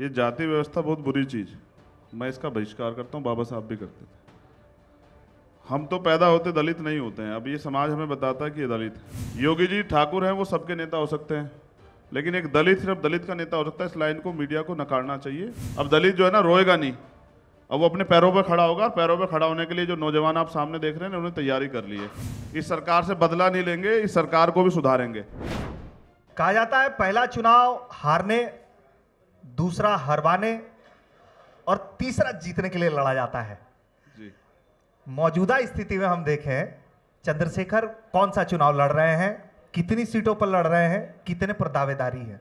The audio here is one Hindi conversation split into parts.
ये जाति व्यवस्था बहुत बुरी चीज़ मैं इसका बहिष्कार करता हूँ बाबा साहब भी करते थे हम तो पैदा होते दलित नहीं होते हैं अब ये समाज हमें बताता है कि ये दलित है योगी जी ठाकुर हैं वो सबके नेता हो सकते हैं लेकिन एक दलित सिर्फ दलित का नेता हो सकता है इस लाइन को मीडिया को नकारना चाहिए अब दलित जो है ना रोएगा नहीं अब वो अपने पैरों पर खड़ा होगा और पैरों पर खड़ा होने के लिए जो नौजवान आप सामने देख रहे हैं उन्होंने तैयारी कर ली है इस सरकार से बदला नहीं लेंगे इस सरकार को भी सुधारेंगे कहा जाता है पहला चुनाव हारने दूसरा हरवाने और तीसरा जीतने के लिए लड़ा जाता है मौजूदा स्थिति में हम देखें चंद्रशेखर कौन सा चुनाव लड़ रहे हैं कितनी सीटों पर लड़ रहे हैं कितने पर दावेदारी है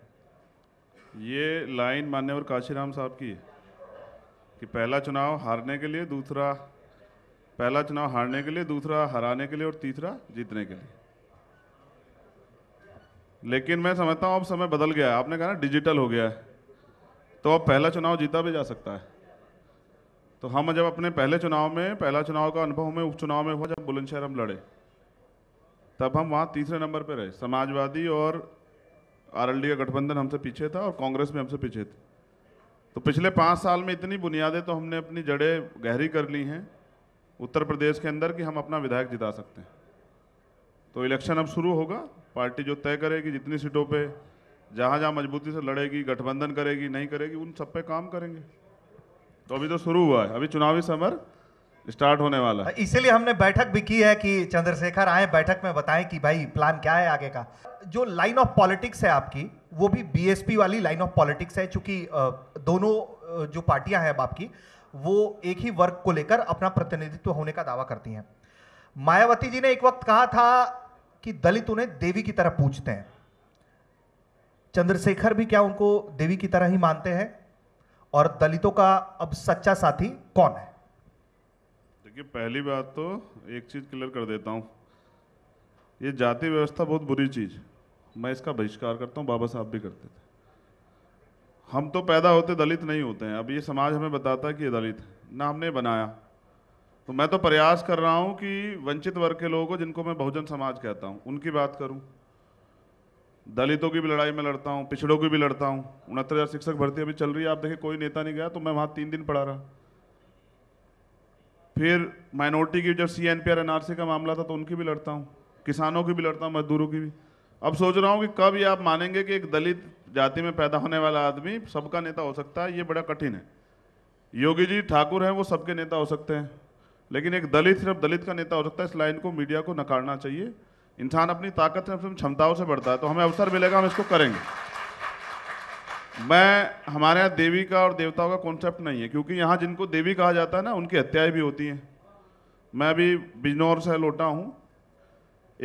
ये लाइन मान्यवर काशीराम साहब की है कि पहला चुनाव हारने के लिए दूसरा पहला चुनाव हारने के लिए दूसरा हराने के लिए और तीसरा जीतने के लिए लेकिन मैं समझता हूँ अब समय बदल गया है आपने कहा ना डिजिटल हो गया है तो अब पहला चुनाव जीता भी जा सकता है तो हम जब अपने पहले चुनाव में पहला चुनाव का अनुभव हमें उपचुनाव में हुआ जब बुलंदशहर हम लड़े तब हम वहाँ तीसरे नंबर पर रहे समाजवादी और आरएलडी का गठबंधन हमसे पीछे था और कांग्रेस भी हमसे पीछे थी तो पिछले पाँच साल में इतनी बुनियादें तो हमने अपनी जड़ें गहरी कर ली हैं उत्तर प्रदेश के अंदर कि हम अपना विधायक जिता सकते हैं तो इलेक्शन अब शुरू होगा पार्टी जो तय करेगी जितनी सीटों पर जहाँ जहाँ मजबूती से लड़ेगी गठबंधन करेगी नहीं करेगी उन सब पे काम करेंगे तो अभी तो शुरू हुआ है अभी चुनावी समर स्टार्ट होने वाला है इसीलिए हमने बैठक भी की है कि चंद्रशेखर आए बैठक में बताएं कि भाई प्लान क्या है आगे का जो लाइन ऑफ पॉलिटिक्स है आपकी वो भी बीएसपी वाली लाइन ऑफ पॉलिटिक्स है चूंकि दोनों जो पार्टियां हैं अब आपकी वो एक ही वर्ग को लेकर अपना प्रतिनिधित्व होने का दावा करती हैं मायावती जी ने एक वक्त कहा था कि दलित उन्हें देवी की तरह पूछते हैं चंद्रशेखर भी क्या उनको देवी की तरह ही मानते हैं और दलितों का अब सच्चा साथी कौन है देखिए पहली बात तो एक चीज़ क्लियर कर देता हूँ ये जाति व्यवस्था बहुत बुरी चीज़ मैं इसका बहिष्कार करता हूँ बाबा साहब भी करते थे हम तो पैदा होते दलित नहीं होते हैं अब ये समाज हमें बताता है कि ये दलित ना हमने बनाया तो मैं तो प्रयास कर रहा हूँ कि वंचित वर्ग के लोगों को जिनको मैं बहुजन समाज कहता हूँ उनकी बात करूँ दलितों की भी लड़ाई में लड़ता हूँ पिछड़ों की भी लड़ता हूँ उनहत्तर हज़ार शिक्षक भर्ती अभी चल रही है आप देखिए कोई नेता नहीं गया तो मैं वहाँ तीन दिन पढ़ा रहा फिर माइनॉरिटी की जब C N P R N R C का मामला था तो उनकी भी लड़ता हूँ किसानों की भी लड़ता हूँ मजदूरों की भी अब सोच रहा हूँ कि कब ये आप मानेंगे कि एक दलित जाति में पैदा होने वाला आदमी सबका नेता हो सकता है ये बड़ा कठिन है योगी जी ठाकुर हैं वो सबके नेता हो सकते हैं लेकिन एक दलित सिर्फ दलित का नेता हो सकता है इस लाइन को मीडिया को नकारना चाहिए इंसान अपनी ताकत से अपनी क्षमताओं से बढ़ता है तो हमें अवसर मिलेगा हम इसको करेंगे मैं हमारे यहाँ देवी का और देवताओं का कॉन्सेप्ट नहीं है क्योंकि यहाँ जिनको देवी कहा जाता है ना उनकी हत्याएं भी होती हैं मैं अभी बिजनौर से लौटा हूँ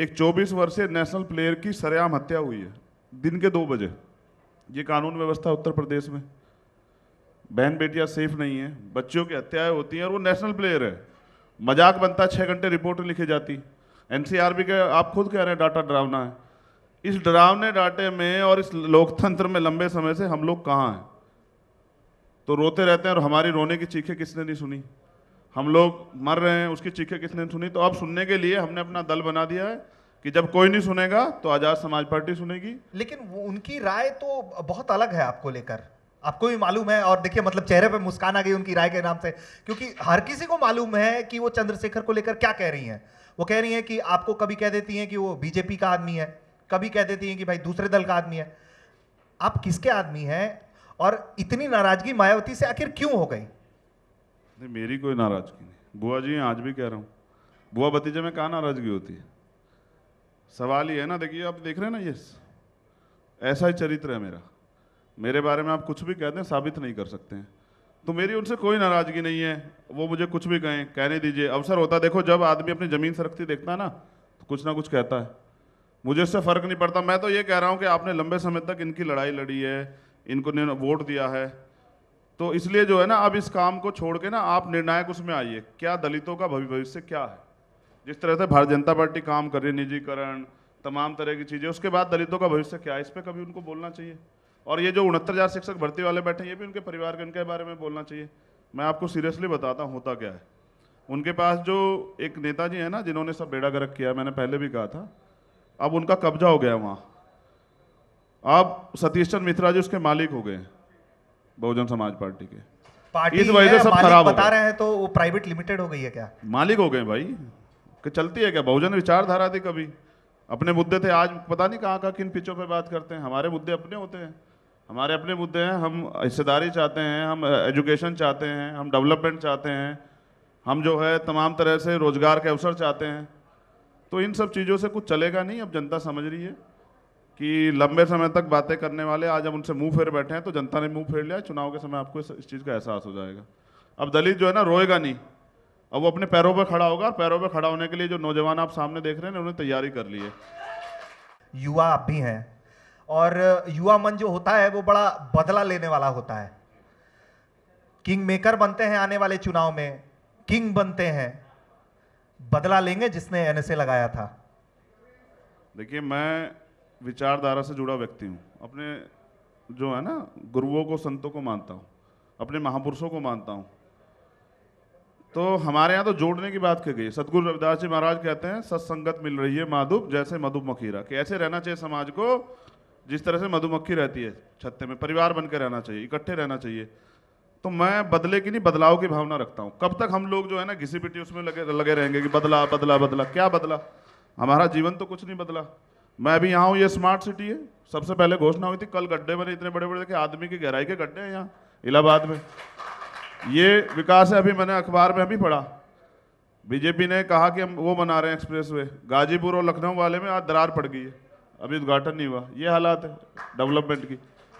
एक 24 वर्षीय नेशनल प्लेयर की सरेआम हत्या हुई है दिन के दो बजे ये कानून व्यवस्था उत्तर प्रदेश में बहन बेटियाँ सेफ नहीं है बच्चियों की हत्याएं होती हैं और वो नेशनल प्लेयर है मजाक बनता छः घंटे रिपोर्ट लिखी जाती एनसीआरबी के आप खुद कह रहे हैं डाटा डरावना है इस डरावने डाटे में और इस लोकतंत्र में लंबे समय से हम लोग कहाँ हैं तो रोते रहते हैं और हमारी रोने की चीखें किसने नहीं सुनी हम लोग मर रहे हैं उसकी चीखें किसने सुनी तो अब सुनने के लिए हमने अपना दल बना दिया है कि जब कोई नहीं सुनेगा तो आज़ाद समाज पार्टी सुनेगी लेकिन उनकी राय तो बहुत अलग है आपको लेकर आपको भी मालूम है और देखिए मतलब चेहरे पे मुस्कान आ गई उनकी राय के नाम से क्योंकि हर किसी को मालूम है कि वो चंद्रशेखर को लेकर क्या कह रही हैं वो कह रही हैं कि आपको कभी कह देती हैं कि वो बीजेपी का आदमी है कभी कह देती हैं कि भाई दूसरे दल का आदमी है आप किसके आदमी हैं और इतनी नाराजगी मायावती से आखिर क्यों हो गई नहीं मेरी कोई नाराजगी नहीं बुआ जी आज भी कह रहा हूँ बुआ भतीजे में कहाँ नाराजगी होती है सवाल ही है ना देखिए आप देख रहे हैं ना ये ऐसा ही चरित्र है मेरा मेरे बारे में आप कुछ भी कह दें साबित नहीं कर सकते हैं तो मेरी उनसे कोई नाराज़गी नहीं है वो मुझे कुछ भी कहें कहने दीजिए अवसर होता देखो जब आदमी अपनी ज़मीन सरकती देखता है ना तो कुछ ना कुछ कहता है मुझे इससे फ़र्क नहीं पड़ता मैं तो ये कह रहा हूँ कि आपने लंबे समय तक इनकी लड़ाई लड़ी है इनको वोट दिया है तो इसलिए जो है ना अब इस काम को छोड़ के ना आप निर्णायक उसमें आइए क्या दलितों का भविष्य क्या है जिस तरह से भारतीय जनता पार्टी काम कर रही है निजीकरण तमाम तरह की चीज़ें उसके बाद दलितों का भविष्य क्या है इस पर कभी उनको बोलना चाहिए और ये जो उनहत्तर हज़ार शिक्षक भर्ती वाले बैठे हैं ये भी उनके परिवार के उनके बारे में बोलना चाहिए मैं आपको सीरियसली बताता हूँ होता क्या है उनके पास जो एक नेताजी है ना जिन्होंने सब बेड़ा गर्क किया मैंने पहले भी कहा था अब उनका कब्जा हो गया वहाँ अब सतीश चंद मिश्रा जी उसके मालिक हो गए बहुजन समाज पार्टी के पार्टी इस वजह से सब खराब बता रहे हैं तो वो प्राइवेट लिमिटेड हो गई है क्या मालिक हो गए भाई कि चलती है क्या बहुजन विचारधारा थी कभी अपने मुद्दे थे आज पता नहीं कहाँ का किन पिचों पे बात करते हैं हमारे मुद्दे अपने होते हैं हमारे अपने मुद्दे हैं हम हिस्सेदारी चाहते हैं हम एजुकेशन चाहते हैं हम डेवलपमेंट चाहते हैं हम जो है तमाम तरह से रोज़गार के अवसर चाहते हैं तो इन सब चीज़ों से कुछ चलेगा नहीं अब जनता समझ रही है कि लंबे समय तक बातें करने वाले आज हम उनसे मुंह फेर बैठे हैं तो जनता ने मुंह फेर लिया चुनाव के समय आपको इस चीज़ का एहसास हो जाएगा अब दलित जो है ना रोएगा नहीं अब वो अपने पैरों पर खड़ा होगा और पैरों पर खड़ा होने के लिए जो नौजवान आप सामने देख रहे हैं उन्होंने तैयारी कर ली है युवा आप भी हैं और युवा मन जो होता है वो बड़ा बदला लेने वाला होता है किंग मेकर बनते हैं आने वाले चुनाव में किंग बनते हैं बदला लेंगे जिसने एनएसए लगाया था देखिए मैं विचारधारा से जुड़ा व्यक्ति हूँ अपने जो है ना गुरुओं को संतों को मानता हूँ अपने महापुरुषों को मानता हूँ तो हमारे यहाँ तो जोड़ने की बात कही गई सदगुरु रविदास जी महाराज कहते हैं सत्संगत मिल रही है माधुब जैसे मधुब मखीरा कि ऐसे रहना चाहिए समाज को जिस तरह से मधुमक्खी रहती है छत्ते में परिवार बन के रहना चाहिए इकट्ठे रहना चाहिए तो मैं बदले की नहीं बदलाव की भावना रखता हूँ कब तक हम लोग जो है ना घिसी पिटी उसमें लगे लगे रहेंगे कि बदला बदला बदला क्या बदला हमारा जीवन तो कुछ नहीं बदला मैं अभी यहाँ हूँ ये स्मार्ट सिटी है सबसे पहले घोषणा हुई थी कल गड्ढे बने इतने बड़े बड़े कि आदमी की गहराई के गड्ढे हैं यहाँ इलाहाबाद में ये विकास है अभी मैंने अखबार में अभी पढ़ा बीजेपी ने कहा कि हम वो बना रहे हैं एक्सप्रेस गाजीपुर और लखनऊ वाले में आज दरार पड़ गई है अभी उद्घाटन नहीं हुआ ये हालात है डेवलपमेंट की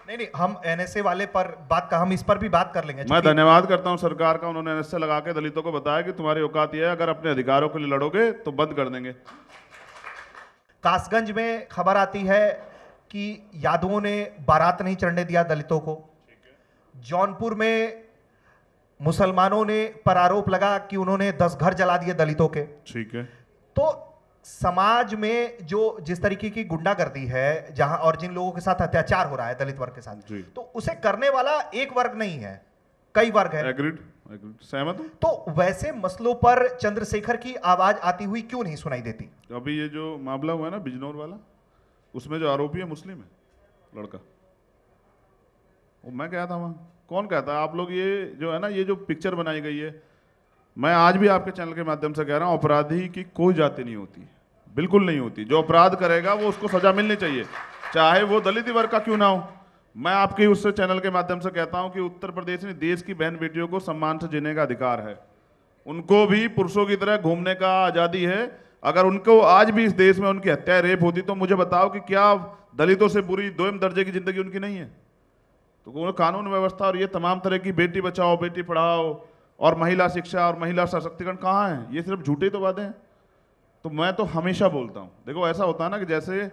नहीं नहीं हम एनएसए वाले पर बात का हम इस पर भी बात कर लेंगे मैं धन्यवाद करता हूं सरकार का उन्होंने एनएसए लगा के दलितों को बताया कि तुम्हारी औकात यह है अगर अपने अधिकारों के लिए लड़ोगे तो बंद कर देंगे कासगंज में खबर आती है कि यादवों ने बारात नहीं चढ़ने दिया दलितों को जौनपुर में मुसलमानों ने पर आरोप लगा कि उन्होंने दस घर जला दिए दलितों के ठीक है समाज में जो जिस तरीके की गुंडागर्दी है जहां और जिन लोगों के साथ अत्याचार हो रहा है दलित वर्ग के साथ तो उसे करने वाला एक वर्ग नहीं है कई वर्ग है Agreed. Agreed. सहमत तो वैसे मसलों पर चंद्रशेखर की आवाज आती हुई क्यों नहीं सुनाई देती अभी ये जो मामला हुआ ना बिजनौर वाला उसमें जो आरोपी है मुस्लिम है लड़का मैं कहता था वहां कौन कहता आप लोग ये जो है ना ये जो पिक्चर बनाई गई है मैं आज भी आपके चैनल के माध्यम से कह रहा हूँ अपराधी की कोई जाति नहीं होती बिल्कुल नहीं होती जो अपराध करेगा वो उसको सजा मिलनी चाहिए चाहे वो दलित वर्ग का क्यों ना हो मैं आपके उस चैनल के माध्यम से कहता हूं कि उत्तर प्रदेश में देश की बहन बेटियों को सम्मान से जीने का अधिकार है उनको भी पुरुषों की तरह घूमने का आज़ादी है अगर उनको आज भी इस देश में उनकी हत्या रेप होती तो मुझे बताओ कि क्या दलितों से बुरी दोयम दर्जे की ज़िंदगी उनकी नहीं है तो कानून व्यवस्था और ये तमाम तरह की बेटी बचाओ बेटी पढ़ाओ और महिला शिक्षा और महिला सशक्तिकरण कहाँ है ये सिर्फ झूठे तो वादे हैं तो मैं तो हमेशा बोलता हूँ देखो ऐसा होता है ना कि जैसे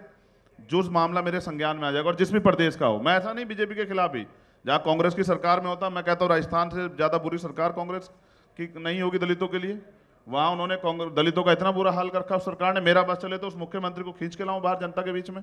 जो मामला मेरे संज्ञान में आ जाएगा और जिस भी प्रदेश का हो मैं ऐसा नहीं बीजेपी के खिलाफ ही जहाँ कांग्रेस की सरकार में होता मैं कहता हूँ राजस्थान से ज़्यादा बुरी सरकार कांग्रेस की नहीं होगी दलितों के लिए वहाँ उन्होंने दलितों का इतना बुरा हाल कर रखा उस सरकार ने मेरा बस चले तो उस मुख्यमंत्री को खींच के लाऊँ बाहर जनता के बीच में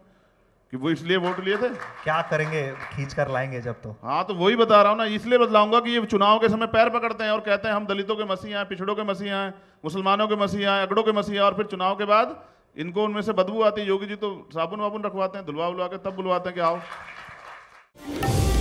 कि वो इसलिए वोट लिए थे क्या करेंगे खींच कर लाएंगे जब तो हाँ तो वही बता रहा हूँ ना इसलिए बदलाऊंगा कि ये चुनाव के समय पैर पकड़ते हैं और कहते हैं हम दलितों के मसीहा हैं पिछड़ों के मसीहा हैं मुसलमानों के मसीहा हैं अगड़ों के मसीहा और फिर चुनाव के बाद इनको उनमें से बदबू आती है योगी जी तो साबुन वाबुन रखवाते हैं धुलवा उलवा के तब बुलवाते हैं कि आओ